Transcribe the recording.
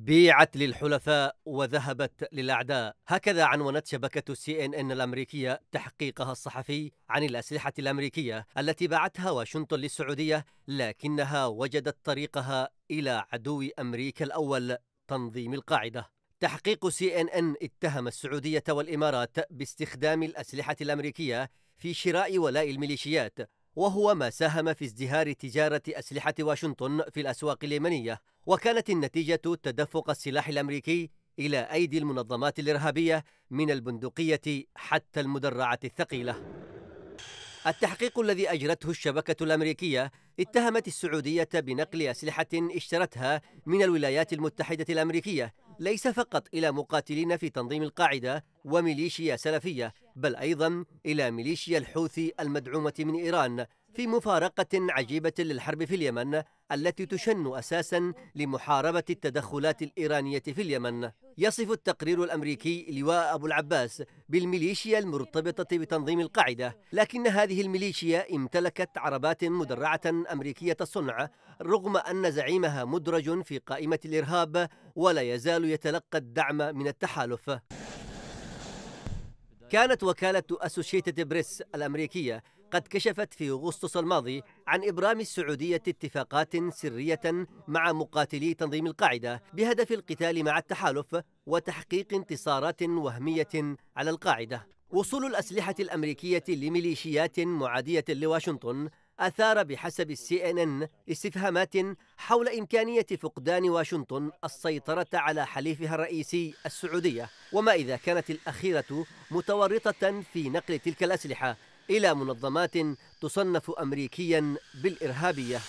بيعت للحلفاء وذهبت للأعداء هكذا عنونت شبكة سي إن إن الأمريكية تحقيقها الصحفي عن الأسلحة الأمريكية التي باعتها واشنطن للسعودية لكنها وجدت طريقها إلى عدو أمريكا الأول تنظيم القاعدة تحقيق سي إن إن اتهم السعودية والإمارات باستخدام الأسلحة الأمريكية في شراء ولاء الميليشيات وهو ما ساهم في ازدهار تجارة أسلحة واشنطن في الأسواق اليمنية وكانت النتيجة تدفق السلاح الأمريكي إلى أيدي المنظمات الإرهابية من البندقية حتى المدرعة الثقيلة. التحقيق الذي أجرته الشبكة الأمريكية اتهمت السعودية بنقل أسلحة اشترتها من الولايات المتحدة الأمريكية ليس فقط إلى مقاتلين في تنظيم القاعدة وميليشيا سلفية بل أيضا إلى ميليشيا الحوثي المدعومة من إيران في مفارقة عجيبة للحرب في اليمن التي تشن أساسا لمحاربة التدخلات الإيرانية في اليمن يصف التقرير الأمريكي لواء أبو العباس بالميليشيا المرتبطة بتنظيم القاعدة لكن هذه الميليشيا امتلكت عربات مدرعة أمريكية الصنع رغم أن زعيمها مدرج في قائمة الإرهاب ولا يزال يتلقى الدعم من التحالف كانت وكالة أسوشيتد بريس الأمريكية قد كشفت في أغسطس الماضي عن إبرام السعودية اتفاقات سرية مع مقاتلي تنظيم القاعدة بهدف القتال مع التحالف وتحقيق انتصارات وهمية على القاعدة وصول الأسلحة الأمريكية لميليشيات معادية لواشنطن أثار بحسب السي إن إن استفهامات حول إمكانية فقدان واشنطن السيطرة على حليفها الرئيسي السعودية وما إذا كانت الأخيرة متورطة في نقل تلك الأسلحة إلى منظمات تصنف أمريكيا بالإرهابية